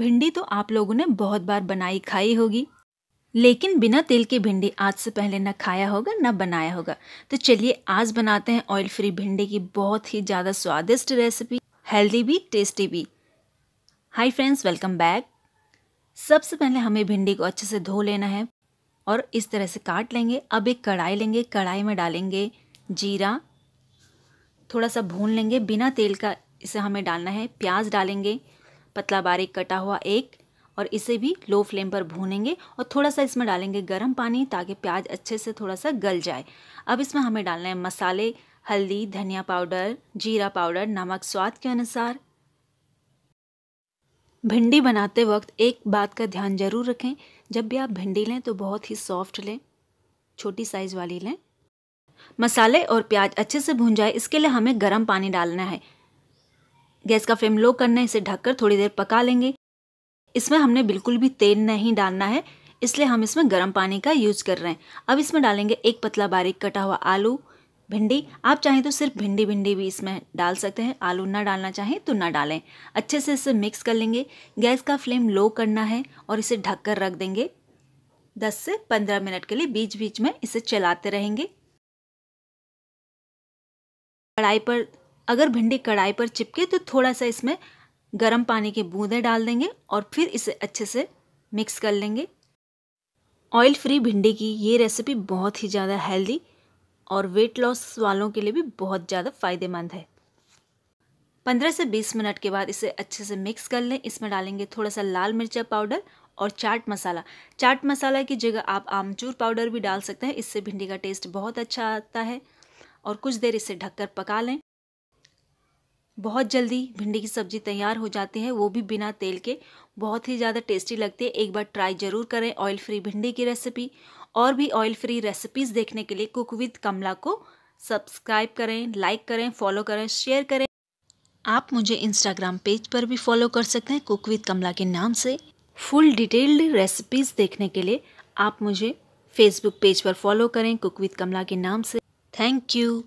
भिंडी तो आप लोगों ने बहुत बार बनाई खाई होगी लेकिन बिना तेल की भिंडी आज से पहले ना खाया होगा ना बनाया होगा तो चलिए आज बनाते हैं ऑयल फ्री भिंडी की बहुत ही ज़्यादा स्वादिष्ट रेसिपी हेल्दी भी टेस्टी भी हाय फ्रेंड्स वेलकम बैक सबसे पहले हमें भिंडी को अच्छे से धो लेना है और इस तरह से काट लेंगे अब एक कढ़ाई लेंगे कढ़ाई में डालेंगे जीरा थोड़ा सा भून लेंगे बिना तेल का इसे हमें डालना है प्याज डालेंगे पतला बारीक कटा हुआ एक और इसे भी लो फ्लेम पर भूनेंगे और थोड़ा सा इसमें डालेंगे गर्म पानी ताकि प्याज अच्छे से थोड़ा सा गल जाए अब इसमें हमें डालना है मसाले हल्दी धनिया पाउडर जीरा पाउडर नमक स्वाद के अनुसार भिंडी बनाते वक्त एक बात का ध्यान जरूर रखें जब भी आप भिंडी लें तो बहुत ही सॉफ्ट लें छोटी साइज़ वाली लें मसाले और प्याज अच्छे से भून जाए इसके लिए हमें गर्म पानी डालना है गैस का फ्लेम लो करना है इसे ढककर थोड़ी देर पका लेंगे इसमें हमने बिल्कुल भी तेल नहीं डालना है इसलिए हम इसमें गर्म पानी का यूज़ कर रहे हैं अब इसमें डालेंगे एक पतला बारीक कटा हुआ आलू भिंडी आप चाहें तो सिर्फ भिंडी भिंडी भी इसमें डाल सकते हैं आलू ना डालना चाहें तो ना डालें अच्छे से इसे मिक्स कर लेंगे गैस का फ्लेम लो करना है और इसे ढक कर रख देंगे 10 से 15 मिनट के लिए बीच बीच में इसे चलाते रहेंगे कढ़ाई पर अगर भिंडी कढ़ाई पर चिपके तो थोड़ा सा इसमें गर्म पानी के बूंदें डाल देंगे और फिर इसे अच्छे से मिक्स कर लेंगे ऑयल फ्री भिंडी की ये रेसिपी बहुत ही ज़्यादा हेल्दी और वेट लॉस वालों के लिए भी बहुत ज़्यादा फ़ायदेमंद है 15 से 20 मिनट के बाद इसे अच्छे से मिक्स कर लें इसमें डालेंगे थोड़ा सा लाल मिर्चा पाउडर और चाट मसाला चाट मसाला की जगह आप आमचूर पाउडर भी डाल सकते हैं इससे भिंडी का टेस्ट बहुत अच्छा आता है और कुछ देर इसे ढककर पका लें बहुत जल्दी भिंडी की सब्ज़ी तैयार हो जाती है वो भी बिना तेल के बहुत ही ज़्यादा टेस्टी लगती है एक बार ट्राई ज़रूर करें ऑयल फ्री भिंडी की रेसिपी और भी ऑयल फ्री रेसिपीज़ देखने के लिए कुक विद कमला को सब्सक्राइब करें लाइक करें फॉलो करें शेयर करें आप मुझे इंस्टाग्राम पेज पर भी फॉलो कर सकते हैं कुक विद कमला के नाम से फुल डिटेल्ड रेसिपीज़ देखने के लिए आप मुझे फेसबुक पेज पर फॉलो करें कुक विद कमला के नाम से थैंक यू